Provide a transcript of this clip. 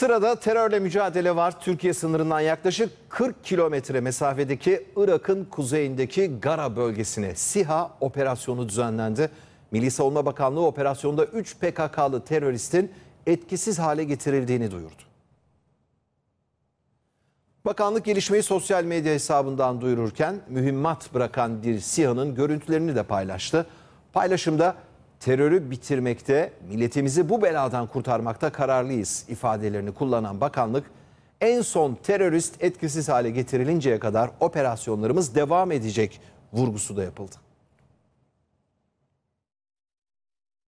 Sırada terörle mücadele var. Türkiye sınırından yaklaşık 40 kilometre mesafedeki Irak'ın kuzeyindeki Gara bölgesine SİHA operasyonu düzenlendi. Milli Savunma Bakanlığı operasyonda 3 PKK'lı teröristin etkisiz hale getirildiğini duyurdu. Bakanlık gelişmeyi sosyal medya hesabından duyururken mühimmat bırakan bir SİHA'nın görüntülerini de paylaştı. Paylaşımda terörü bitirmekte, milletimizi bu beladan kurtarmakta kararlıyız ifadelerini kullanan bakanlık en son terörist etkisiz hale getirilinceye kadar operasyonlarımız devam edecek vurgusu da yapıldı.